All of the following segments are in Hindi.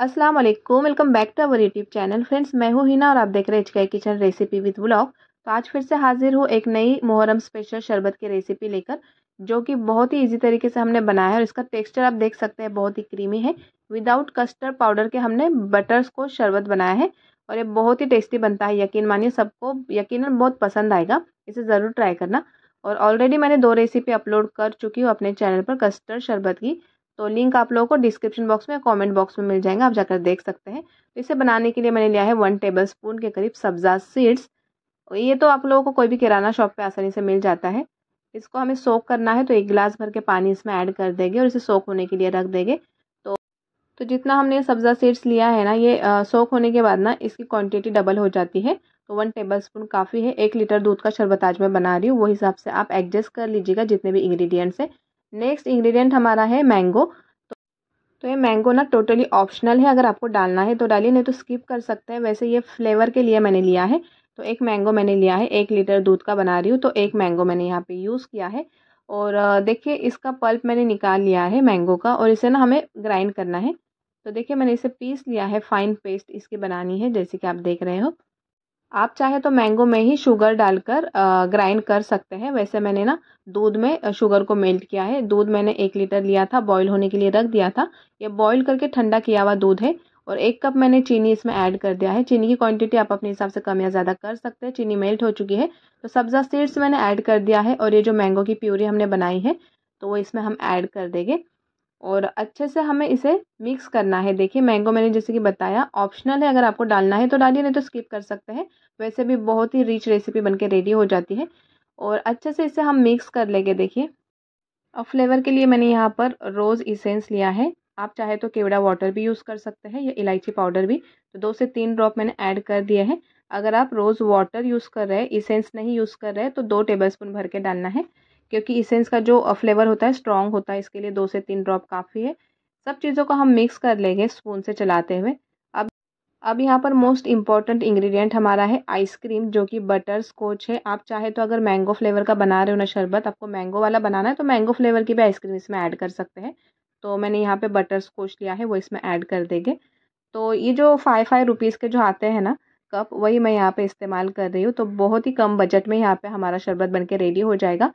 अस्सलाम वालेकुम welcome back to our YouTube channel friends मैं हूँ हिना और आप देख रहे हैं इचकाई किचन रेसिपी विद ब्लॉग तो आज फिर से हाजिर हूँ एक नई मुहर्रम स्पेशल शरबत की रेसिपी लेकर जो कि बहुत ही इजी तरीके से हमने बनाया है और इसका टेक्सचर आप देख सकते हैं बहुत ही क्रीमी है विदाउट कस्टर्ड पाउडर के हमने बटर्स को शरबत बनाया है और ये बहुत ही टेस्टी बनता है यकीन मानिए सबको यकीन बहुत पसंद आएगा इसे ज़रूर ट्राई करना और ऑलरेडी मैंने दो रेसिपी अपलोड कर चुकी हूँ अपने चैनल पर कस्टर्ड शरबत की तो लिंक आप लोगों को डिस्क्रिप्शन बॉक्स में कमेंट बॉक्स में मिल जाएगा आप जाकर देख सकते हैं तो इसे बनाने के लिए मैंने लिया है वन टेबल स्पून के करीब सब्जा सीड्स ये तो आप लोगों को कोई भी किराना शॉप पे आसानी से मिल जाता है इसको हमें सोख करना है तो एक गिलास भर के पानी इसमें ऐड कर देंगे और इसे सोख होने के लिए रख देंगे तो तो जितना हमने सब्जा सीड्स लिया है ना ये सोख होने के बाद ना इसकी क्वान्टिटी डबल हो जाती है तो वन टेबल स्पून काफ़ी है एक लीटर दूध का शरबत आज मैं बना रही हूँ वो हिसाब से आप एडजस्ट कर लीजिएगा जितने भी इंग्रीडियंट्स हैं नेक्स्ट इंग्रेडिएंट हमारा है मैंगो तो, तो ये मैंगो ना टोटली ऑप्शनल है अगर आपको डालना है तो डालिए नहीं तो स्किप कर सकते हैं वैसे ये फ्लेवर के लिए मैंने लिया है तो एक मैंगो मैंने लिया है एक लीटर दूध का बना रही हूँ तो एक मैंगो मैंने यहाँ पे यूज़ किया है और देखिए इसका पल्प मैंने निकाल लिया है मैंगो का और इसे ना हमें ग्राइंड करना है तो देखिए मैंने इसे पीस लिया है फाइन पेस्ट इसकी बनानी है जैसे कि आप देख रहे हो आप चाहे तो मैंगो में ही शुगर डालकर ग्राइंड कर सकते हैं वैसे मैंने ना दूध में शुगर को मेल्ट किया है दूध मैंने एक लीटर लिया था बॉईल होने के लिए रख दिया था ये बॉईल करके ठंडा किया हुआ दूध है और एक कप मैंने चीनी इसमें ऐड कर दिया है चीनी की क्वांटिटी आप अपने हिसाब से कम या ज़्यादा कर सकते हैं चीनी मेल्ट हो चुकी है तो सब्ज़ा सीड्स मैंने ऐड कर दिया है और ये जो मैंगो की प्यूरी हमने बनाई है तो वो इसमें हम ऐड कर देंगे और अच्छे से हमें इसे मिक्स करना है देखिए मैंगो मैंने जैसे कि बताया ऑप्शनल है अगर आपको डालना है तो डालिए नहीं तो स्किप कर सकते हैं वैसे भी बहुत ही रिच रेसिपी बनके रेडी हो जाती है और अच्छे से इसे हम मिक्स कर लेंगे देखिए और फ्लेवर के लिए मैंने यहाँ पर रोज़ इसेंस लिया है आप चाहे तो केवड़ा वाटर भी यूज़ कर सकते हैं या इलायची पाउडर भी तो दो से तीन ड्रॉप मैंने ऐड कर दिए हैं अगर आप रोज़ वाटर यूज़ कर रहे हैं इसेंस नहीं यूज़ कर रहे हैं तो दो टेबल स्पून भर के डालना है क्योंकि इसेंस का जो फ्लेवर होता है स्ट्रॉन्ग होता है इसके लिए दो से तीन ड्रॉप काफ़ी है सब चीज़ों को हम मिक्स कर लेंगे स्पून से चलाते हुए अब अब यहाँ पर मोस्ट इम्पॉर्टेंट इंग्रेडिएंट हमारा है आइसक्रीम जो कि बटर स्कोच है आप चाहे तो अगर मैंगो फ्लेवर का बना रहे हो ना शरबत आपको मैंगो वाला बनाना है तो मैंगो फ्लेवर की भी आइसक्रीम इसमें ऐड कर सकते हैं तो मैंने यहाँ पर बटर स्कोच लिया है वो इसमें ऐड कर देंगे तो ये जो फाइव फाइव रुपीज़ के जो आते हैं ना कप वही मैं यहाँ पे इस्तेमाल कर रही हूँ तो बहुत ही कम बजट में यहाँ पर हमारा शरबत बन रेडी हो जाएगा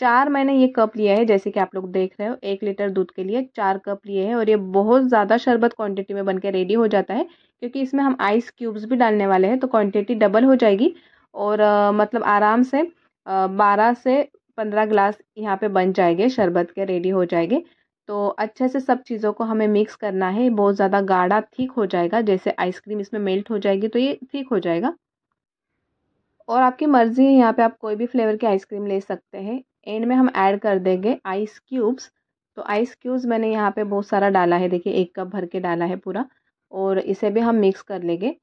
चार मैंने ये कप लिया है जैसे कि आप लोग देख रहे हो एक लीटर दूध के लिए चार कप लिए हैं और ये बहुत ज़्यादा शरबत क्वांटिटी में बनकर रेडी हो जाता है क्योंकि इसमें हम आइस क्यूब्स भी डालने वाले हैं तो क्वांटिटी डबल हो जाएगी और आ, मतलब आराम से बारह से पंद्रह ग्लास यहाँ पे बन जाएंगे शरबत के रेडी हो जाएंगे तो अच्छे से सब चीज़ों को हमें मिक्स करना है बहुत ज़्यादा गाढ़ा ठीक हो जाएगा जैसे आइसक्रीम इसमें मेल्ट हो जाएगी तो ये ठीक हो जाएगा और आपकी मर्ज़ी है यहाँ पे आप कोई भी फ्लेवर की आइसक्रीम ले सकते हैं एंड में हम ऐड कर देंगे आइस क्यूब्स तो आइस क्यूब्स मैंने यहाँ पे बहुत सारा डाला है देखिए एक कप भर के डाला है पूरा और इसे भी हम मिक्स कर लेंगे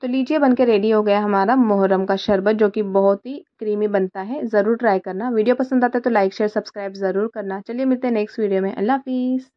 तो लीजिए बनके रेडी हो गया हमारा मोहरम का शरबत जो कि बहुत ही क्रीमी बनता है ज़रूर ट्राई करना वीडियो पसंद आता है तो लाइक शेयर सब्सक्राइब ज़रूर करना चलिए मिलते हैं नेक्स्ट वीडियो में अल्लाह हाफिज़